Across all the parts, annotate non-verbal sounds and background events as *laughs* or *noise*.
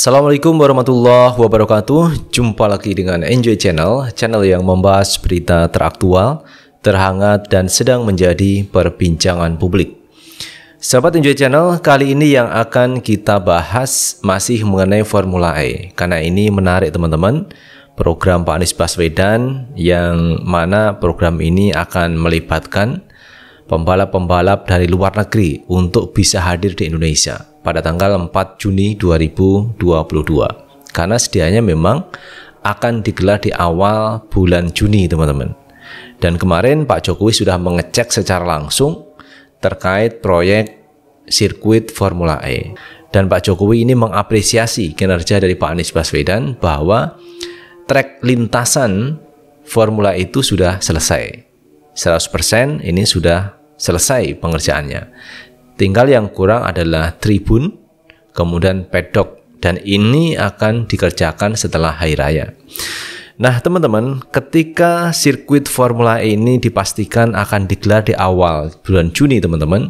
Assalamualaikum warahmatullahi wabarakatuh Jumpa lagi dengan Enjoy Channel Channel yang membahas berita teraktual, terhangat, dan sedang menjadi perbincangan publik Sahabat Enjoy Channel, kali ini yang akan kita bahas masih mengenai Formula E Karena ini menarik teman-teman Program Pak Anies Baswedan yang mana program ini akan melibatkan pembalap-pembalap dari luar negeri untuk bisa hadir di Indonesia pada tanggal 4 Juni 2022 karena sedianya memang akan digelar di awal bulan Juni teman-teman dan kemarin Pak Jokowi sudah mengecek secara langsung terkait proyek sirkuit Formula E dan Pak Jokowi ini mengapresiasi kinerja dari Pak Anies Baswedan bahwa trek lintasan Formula e itu sudah selesai 100% ini sudah selesai pengerjaannya Tinggal yang kurang adalah tribun, kemudian pedok. Dan ini akan dikerjakan setelah hari raya. Nah, teman-teman, ketika sirkuit Formula E ini dipastikan akan digelar di awal bulan Juni, teman-teman,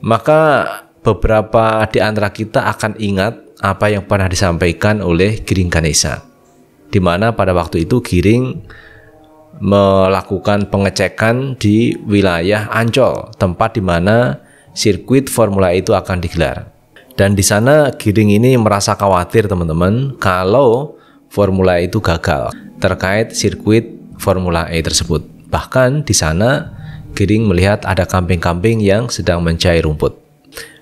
maka beberapa di antara kita akan ingat apa yang pernah disampaikan oleh Giring Ganesha, Di mana pada waktu itu Giring melakukan pengecekan di wilayah Ancol, tempat di mana sirkuit Formula E itu akan digelar. Dan di sana Giring ini merasa khawatir teman-teman kalau Formula E itu gagal terkait sirkuit Formula E tersebut. Bahkan di sana Giring melihat ada kambing-kambing yang sedang mencari rumput.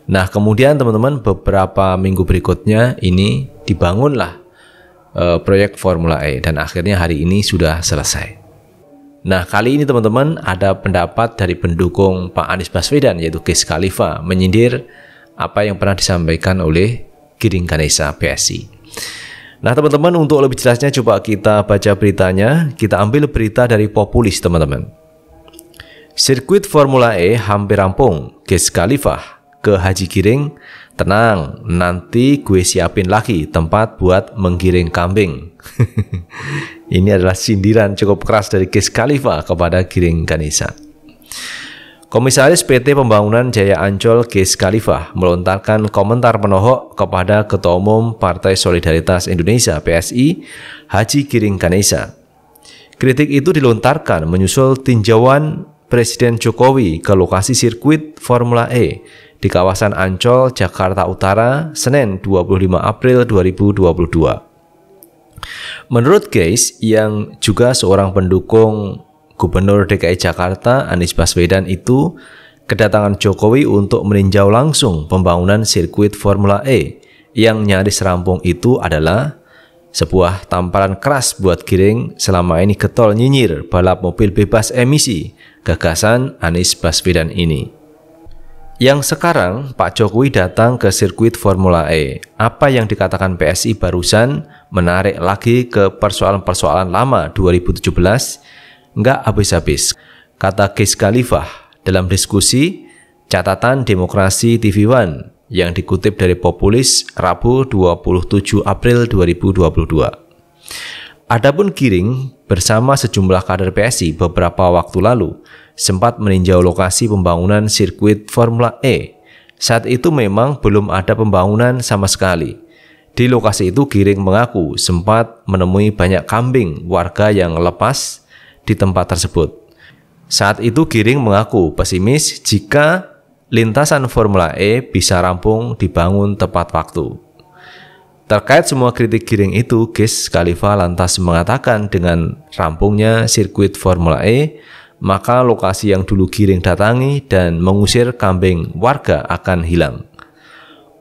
Nah, kemudian teman-teman beberapa minggu berikutnya ini dibangunlah e, proyek Formula E dan akhirnya hari ini sudah selesai. Nah, kali ini teman-teman ada pendapat dari pendukung Pak Anies Baswedan yaitu Kis Khalifa menyindir apa yang pernah disampaikan oleh Giring Ganesha PSI. Nah, teman-teman untuk lebih jelasnya coba kita baca beritanya. Kita ambil berita dari Populis, teman-teman. Sirkuit Formula E hampir rampung. Kis Khalifa ke Haji Giring Tenang, nanti gue siapin lagi tempat buat menggiring kambing. *laughs* Ini adalah sindiran cukup keras dari Kis Khalifa kepada Giring Ganesa. Komisaris PT Pembangunan Jaya Ancol Kis Khalifa, melontarkan komentar penohok kepada Ketua Umum Partai Solidaritas Indonesia PSI Haji Giring Ganesa. Kritik itu dilontarkan menyusul tinjauan Presiden Jokowi ke lokasi sirkuit Formula E di kawasan Ancol, Jakarta Utara, Senin 25 April 2022. Menurut Gays, yang juga seorang pendukung Gubernur DKI Jakarta Anies Baswedan itu kedatangan Jokowi untuk meninjau langsung pembangunan sirkuit Formula E yang nyaris rampung itu adalah sebuah tamparan keras buat Giring selama ini getol nyinyir balap mobil bebas emisi gagasan Anies Baswedan ini. Yang sekarang Pak Jokowi datang ke sirkuit Formula E. Apa yang dikatakan PSI barusan menarik lagi ke persoalan-persoalan lama 2017 Enggak habis-habis. Kata Kis Khalifah dalam diskusi catatan demokrasi TV One yang dikutip dari Populis Rabu 27 April 2022. Adapun Giring bersama sejumlah kader PSI beberapa waktu lalu sempat meninjau lokasi pembangunan sirkuit Formula E. Saat itu memang belum ada pembangunan sama sekali. Di lokasi itu Giring mengaku sempat menemui banyak kambing warga yang lepas di tempat tersebut. Saat itu Giring mengaku pesimis jika lintasan Formula E bisa rampung dibangun tepat waktu. Terkait semua kritik Giring itu, Gis Khalifa lantas mengatakan dengan rampungnya sirkuit Formula E, maka lokasi yang dulu giring datangi dan mengusir kambing warga akan hilang.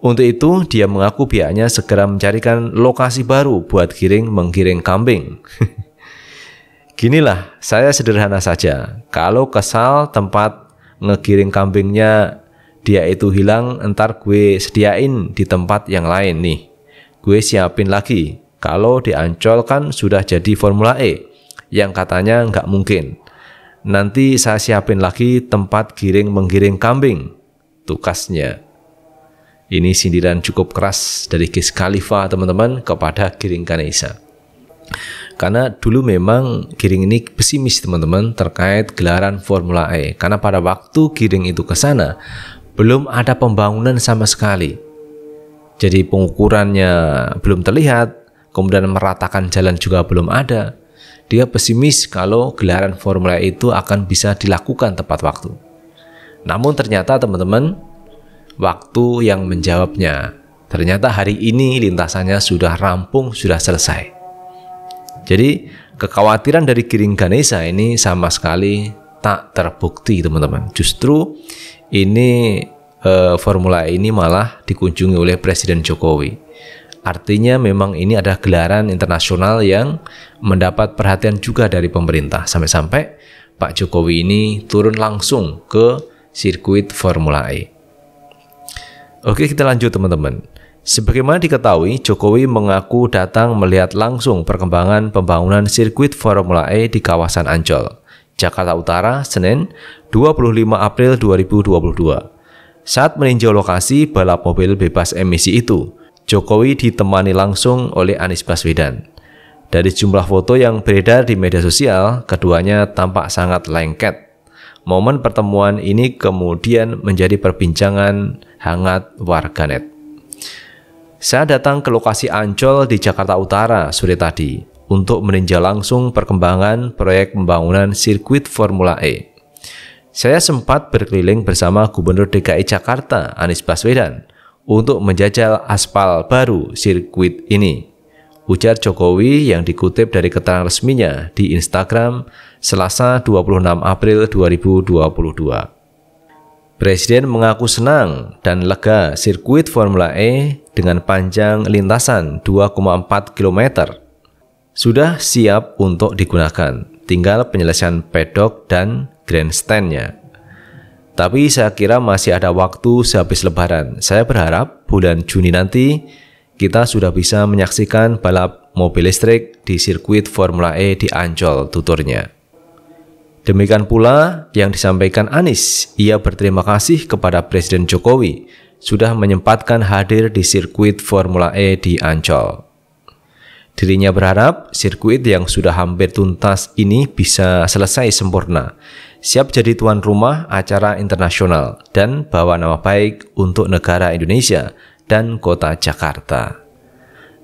Untuk itu, dia mengaku pihaknya segera mencarikan lokasi baru buat giring menggiring kambing. *laughs* Ginilah, saya sederhana saja. Kalau kesal tempat ngegiring kambingnya dia itu hilang, entar gue sediain di tempat yang lain nih. Gue siapin lagi. Kalau diancolkan sudah jadi Formula E, yang katanya nggak mungkin. Nanti saya siapin lagi tempat giring menggiring kambing. Tukasnya. Ini sindiran cukup keras dari Gis Khalifa teman-teman kepada Giring Ganesha. Karena dulu memang Giring ini pesimis teman-teman terkait gelaran Formula E. Karena pada waktu Giring itu ke sana, belum ada pembangunan sama sekali. Jadi pengukurannya belum terlihat, kemudian meratakan jalan juga belum ada dia pesimis kalau gelaran Formula E itu akan bisa dilakukan tepat waktu. Namun ternyata teman-teman, waktu yang menjawabnya. Ternyata hari ini lintasannya sudah rampung, sudah selesai. Jadi kekhawatiran dari Giring Ganesha ini sama sekali tak terbukti teman-teman. Justru ini eh, formula e ini malah dikunjungi oleh Presiden Jokowi. Artinya memang ini adalah gelaran internasional yang mendapat perhatian juga dari pemerintah sampai-sampai Pak Jokowi ini turun langsung ke sirkuit Formula E. Oke, kita lanjut teman-teman. Sebagaimana diketahui, Jokowi mengaku datang melihat langsung perkembangan pembangunan sirkuit Formula E di kawasan Ancol, Jakarta Utara, Senin, 25 April 2022. Saat meninjau lokasi balap mobil bebas emisi itu, Jokowi ditemani langsung oleh Anies Baswedan. Dari jumlah foto yang beredar di media sosial, keduanya tampak sangat lengket. Momen pertemuan ini kemudian menjadi perbincangan hangat warganet. Saya datang ke lokasi Ancol di Jakarta Utara sore tadi untuk meninjau langsung perkembangan proyek pembangunan sirkuit Formula E. Saya sempat berkeliling bersama Gubernur DKI Jakarta Anies Baswedan untuk menjajal aspal baru sirkuit ini. Ujar Jokowi yang dikutip dari keterangan resminya di Instagram Selasa 26 April 2022. Presiden mengaku senang dan lega sirkuit Formula E dengan panjang lintasan 2,4 km. Sudah siap untuk digunakan, tinggal penyelesaian pedok dan grandstandnya. Tapi saya kira masih ada waktu sehabis lebaran. Saya berharap bulan Juni nanti kita sudah bisa menyaksikan balap mobil listrik di sirkuit Formula E di Ancol tuturnya. Demikian pula yang disampaikan Anis, ia berterima kasih kepada Presiden Jokowi sudah menyempatkan hadir di sirkuit Formula E di Ancol. Dirinya berharap sirkuit yang sudah hampir tuntas ini bisa selesai sempurna, siap jadi tuan rumah acara internasional dan bawa nama baik untuk negara Indonesia dan kota Jakarta.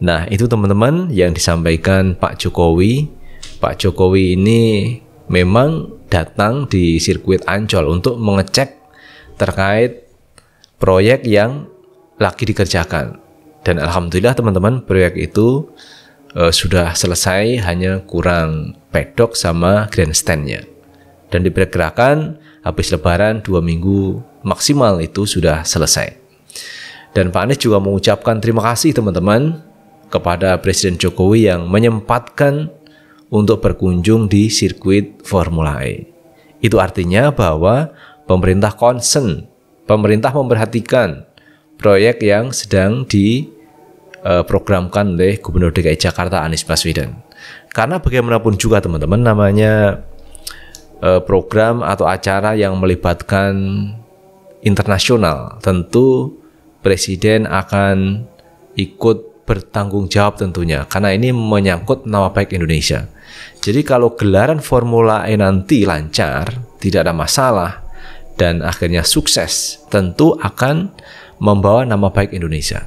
Nah, itu teman-teman yang disampaikan Pak Jokowi. Pak Jokowi ini memang datang di sirkuit Ancol untuk mengecek terkait proyek yang lagi dikerjakan. Dan alhamdulillah teman-teman proyek itu uh, sudah selesai hanya kurang pedok sama grandstandnya dan diperkirakan habis lebaran dua minggu maksimal itu sudah selesai dan Pak Anies juga mengucapkan terima kasih teman-teman kepada Presiden Jokowi yang menyempatkan untuk berkunjung di sirkuit Formula E. Itu artinya bahwa pemerintah konsen pemerintah memperhatikan proyek yang sedang di diprogramkan eh, oleh Gubernur DKI Jakarta Anies Baswedan. Karena bagaimanapun juga teman-teman namanya eh, program atau acara yang melibatkan internasional, tentu presiden akan ikut bertanggung jawab tentunya karena ini menyangkut nama baik Indonesia. Jadi kalau gelaran Formula E nanti lancar, tidak ada masalah dan akhirnya sukses, tentu akan membawa nama baik Indonesia.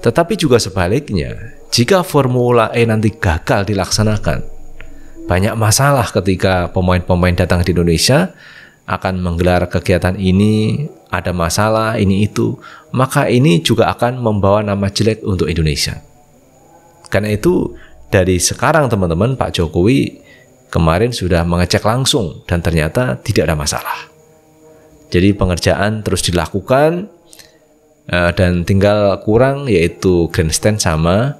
Tetapi juga sebaliknya, jika Formula E nanti gagal dilaksanakan, banyak masalah ketika pemain-pemain datang di Indonesia akan menggelar kegiatan ini, ada masalah ini itu, maka ini juga akan membawa nama jelek untuk Indonesia. Karena itu, dari sekarang teman-teman, Pak Jokowi kemarin sudah mengecek langsung dan ternyata tidak ada masalah. Jadi pengerjaan terus dilakukan, uh, dan tinggal kurang yaitu grandstand sama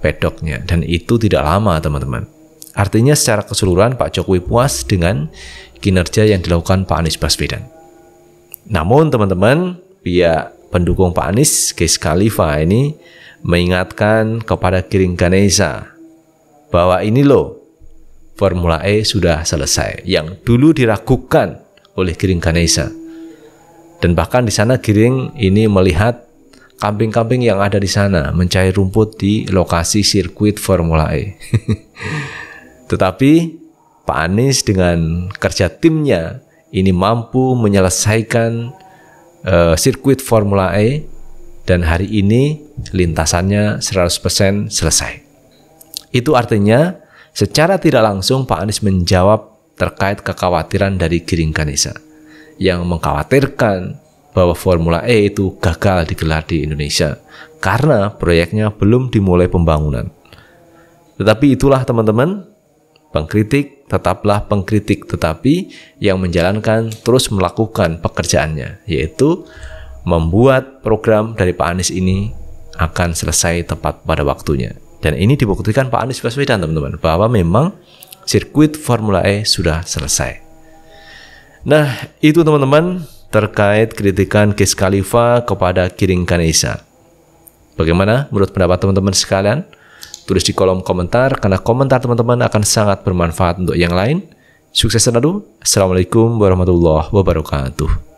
pedoknya dan itu tidak lama teman-teman. Artinya secara keseluruhan Pak Jokowi puas dengan kinerja yang dilakukan Pak Anies Baswedan. Namun teman-teman pihak pendukung Pak Anies Gis Khalifa ini mengingatkan kepada Kiring Ganesa bahwa ini loh Formula E sudah selesai yang dulu diragukan oleh Kiring Ganesa dan bahkan di sana Giring ini melihat kambing-kambing yang ada di sana mencari rumput di lokasi sirkuit Formula E. *laughs* Tetapi Pak Anies dengan kerja timnya ini mampu menyelesaikan uh, sirkuit Formula E dan hari ini lintasannya 100% selesai. Itu artinya secara tidak langsung Pak Anies menjawab terkait kekhawatiran dari Giring Ganesa yang mengkhawatirkan bahwa Formula E itu gagal digelar di Indonesia karena proyeknya belum dimulai pembangunan. Tetapi itulah teman-teman, pengkritik tetaplah pengkritik tetapi yang menjalankan terus melakukan pekerjaannya yaitu membuat program dari Pak Anies ini akan selesai tepat pada waktunya. Dan ini dibuktikan Pak Anies Baswedan teman-teman bahwa memang sirkuit Formula E sudah selesai. Nah, itu teman-teman terkait kritikan Kis Khalifa kepada kiring Kanisa. Bagaimana menurut pendapat teman-teman sekalian? Tulis di kolom komentar karena komentar teman-teman akan sangat bermanfaat untuk yang lain. Sukses selalu. Assalamualaikum warahmatullahi wabarakatuh.